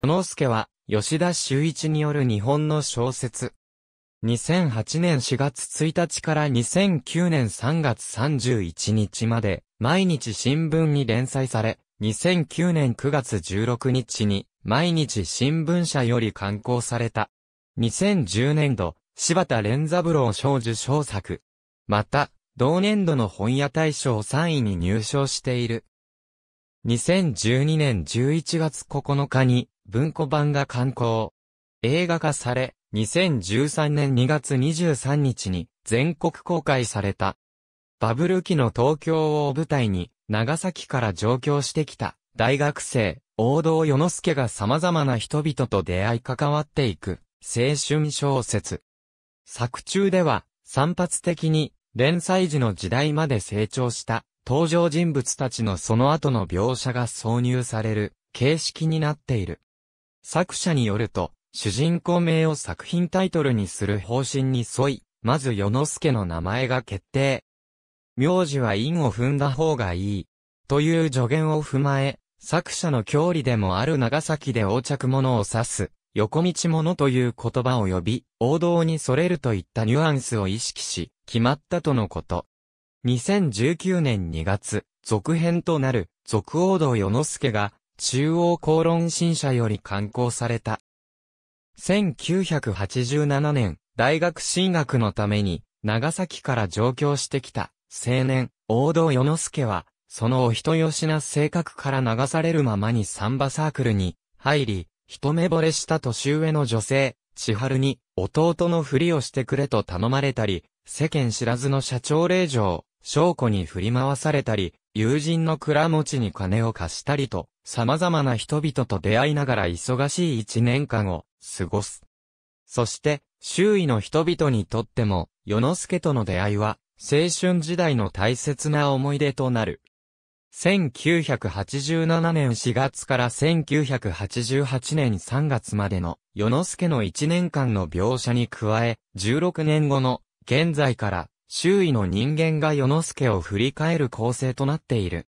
之助は、吉田修一による日本の小説。2008年4月1日から2009年3月31日まで、毎日新聞に連載され、2009年9月16日に、毎日新聞社より刊行された。2010年度、柴田連三郎賞受賞作。また、同年度の本屋大賞3位に入賞している。2012年11月9日に、文庫版が刊行。映画化され、2013年2月23日に全国公開された。バブル期の東京を舞台に、長崎から上京してきた大学生、王道世之助が様々な人々と出会い関わっていく青春小説。作中では散発的に連載時の時代まで成長した登場人物たちのその後の描写が挿入される形式になっている。作者によると、主人公名を作品タイトルにする方針に沿い、まず世之助の名前が決定。名字は韻を踏んだ方がいい。という助言を踏まえ、作者の郷里でもある長崎で横着物を指す、横道物という言葉を呼び、王道にそれるといったニュアンスを意識し、決まったとのこと。2019年2月、続編となる、続王道世之助が、中央公論新社より刊行された。1987年、大学進学のために、長崎から上京してきた、青年、大道与之助は、そのお人よしな性格から流されるままにサンバサークルに入り、一目惚れした年上の女性、千春に弟のふりをしてくれと頼まれたり、世間知らずの社長令嬢、証拠に振り回されたり、友人の蔵持ちに金を貸したりと、様々な人々と出会いながら忙しい一年間を過ごす。そして、周囲の人々にとっても、与之助との出会いは、青春時代の大切な思い出となる。1987年4月から1988年3月までの、与之助の1年間の描写に加え、16年後の、現在から周囲の人間が世之助を振り返る構成となっている。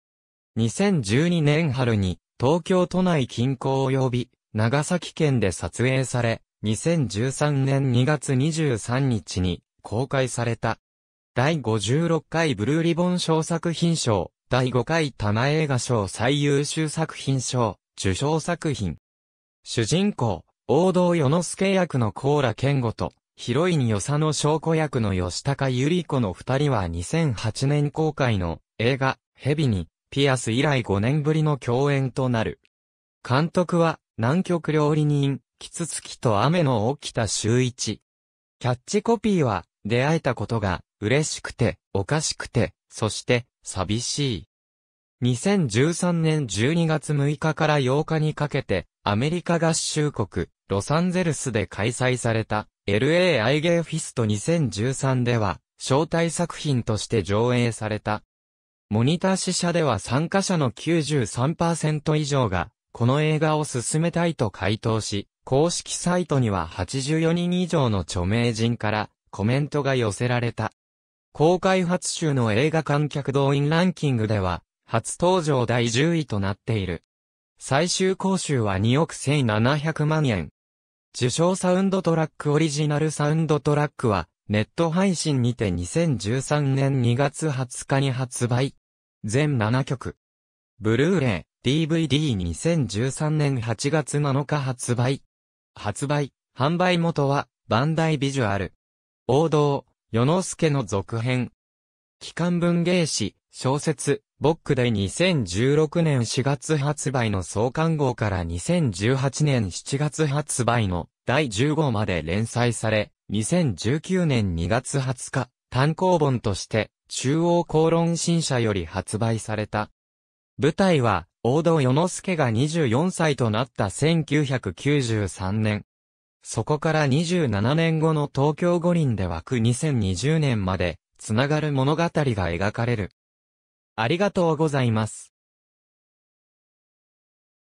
2012年春に、東京都内近郊及び、長崎県で撮影され、2013年2月23日に公開された。第56回ブルーリボン賞作品賞、第5回多摩映画賞最優秀作品賞、受賞作品。主人公、王道世之助役のーラ健吾と、ヒロイン与さ野証子役の吉高由里子の二人は2008年公開の映画、ヘビに、ピアス以来5年ぶりの共演となる。監督は、南極料理人、キツツキと雨の起きた週一。キャッチコピーは、出会えたことが、嬉しくて、おかしくて、そして、寂しい。2013年12月6日から8日にかけて、アメリカ合衆国、ロサンゼルスで開催された、LA i g ゲーフィスト2013では、招待作品として上映された。モニター試写では参加者の93%以上が、この映画を進めたいと回答し、公式サイトには84人以上の著名人からコメントが寄せられた。公開初週の映画観客動員ランキングでは、初登場第10位となっている。最終講習は2億1700万円。受賞サウンドトラックオリジナルサウンドトラックは、ネット配信にて2013年2月20日に発売。全7曲。ブルーレイ、DVD2013 年8月7日発売。発売、販売元は、バンダイビジュアル。王道、世之助の続編。期間文芸誌、小説、ボックで2016年4月発売の創刊号から2018年7月発売の第10号まで連載され、2019年2月20日、単行本として中央公論新社より発売された。舞台は、大戸与之助が24歳となった1993年。そこから27年後の東京五輪で枠2020年まで、つながる物語が描かれる。ありがとうございます。